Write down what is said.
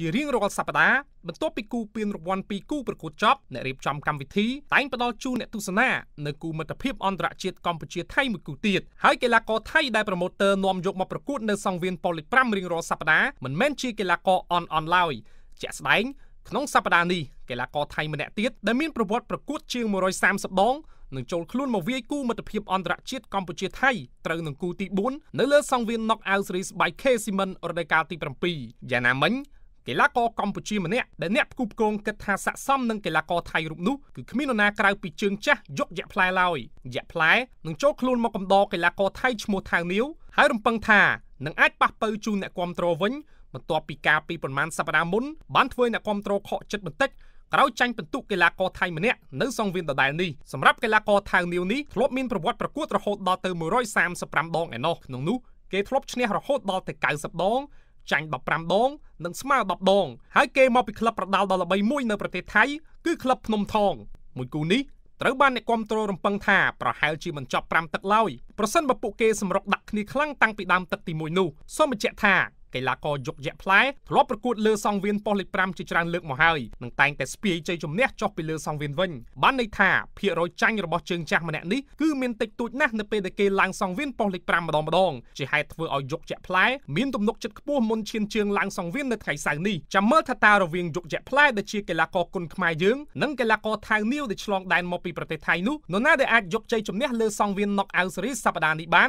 ជារៀងរាល់សប្តាហ៍បន្ទាប់ពីគូពានរង្វាន់ពីគូប្រកួតចប់អ្នករៀបចំកម្មវិធីតែងផ្ដល់ជូនអ្នកទស្សនានៅគូមិត្តភាពអន្តរជាតិកម្ពុជាថៃមួយគូទៀតហើយកីឡាករថៃដែលប្រម៉ូទ័រនាំយកមកប្រកួតនៅសង្វៀនប៉ូលីស5រៀងរាល់សប្តាហ៍មិនមែនជាកីឡាករអនអនឡើយជាក់ស្ដែងក្នុងសប្តាហ៍នេះកីឡាករថៃម្នាក់ទៀតដែលមានប្រវត្តិប្រកួតជាង130ដងនឹងចូលខ្លួនមកវាយគូមិត្តភាពអន្តរជាតិកម្ពុជាថៃត្រូវនឹងគូទី4នៅលើសង្វៀន Knockout Series by K Simon រដូវកាលទី7យ៉ាងណាមិញកីឡាករកម្ពុជាមួយនាក់ដែលអ្នកផ្គូផ្គងគិតថាស័ក្តិសមនឹងកីឡាករថៃរូបនោះគឺគ្មាននរណាក្រៅពីជើងចាស់យកយ៉ាក់ផ្លែឡើយយ៉ាក់ផ្លែនឹងចូលខ្លួនមកកំដរកីឡាករថៃឈ្មោះថៅនីវហើយរំពឹងថានឹងអាចប៉ះពៅជូនអ្នកគ្រប់គ្រងវិញបន្ទាប់ពីការពីប្រមាណសប្តាហ៍មុនបានធ្វើអ្នកគ្រប់គ្រងខកចិត្តបន្តិចក្រោយចាញ់ពិន្ទុកីឡាករថៃម្នាក់នៅសង្វៀនដដែលនេះសម្រាប់កីឡាករថៅនីវនេះធ្លាប់មានប្រវត្តិប្រកួតរហូតដល់ទៅ135ដងឯណោះក្នុងនោះគេធ្លាប់ឈ្នះរហូតដល់ទៅ90ដងចាញ់15ដងនិងស្មើ10ដងហើយគេមកពីក្លឹបប្រដាល់ដ៏ល្បីមួយនៅប្រទេសថៃគឺក្លឹបភ្នំថងមួយគូនេះត្រូវបានអ្នកគ្រប់គ្រងរំពឹងថាប្រហែលជាមិនចប់5ទឹកឡើយប្រសិនបើពួកគេសម្រុកដាក់គ្នាខ្លាំងតាំងពីដើមទឹកទី1នោះសូមបញ្ជាក់ថាកីឡាករយកយៈផ្លែធ្លាប់ប្រកួតលើសង្វៀនប៉ុស្តិ៍លេខ5ជាច្រើនលើកមកហើយនឹងតែងតែស្ពាយជ័យជំនះចុះពីលើសង្វៀនវិញបានន័យថាភាគរយចាញ់របស់ជើងចាស់ម្នាក់នេះគឺមានតិចតួចណាស់នៅពេលដែលគេឡើងសង្វៀនប៉ុស្តិ៍លេខ5ម្ដងម្ដងជាហេតុធ្វើឲ្យយកយៈផ្លែមានទំនុកចិត្តខ្ពស់មុនឈានជើងឡើងសង្វៀននៅថ្ងៃសៅរ៍នេះចាំមើលថាតើរវាងយកយៈផ្លែដែលជាកីឡាករគុណខ្មែរយើងនិងកីឡាករថៅនីវដែលឆ្លងដែនមកពីប្រទេសថៃនោះនរណាដែលអាចយកជ័យជំនះលើសង្វៀន Knockout Series សប្តាហ៍នេះបាន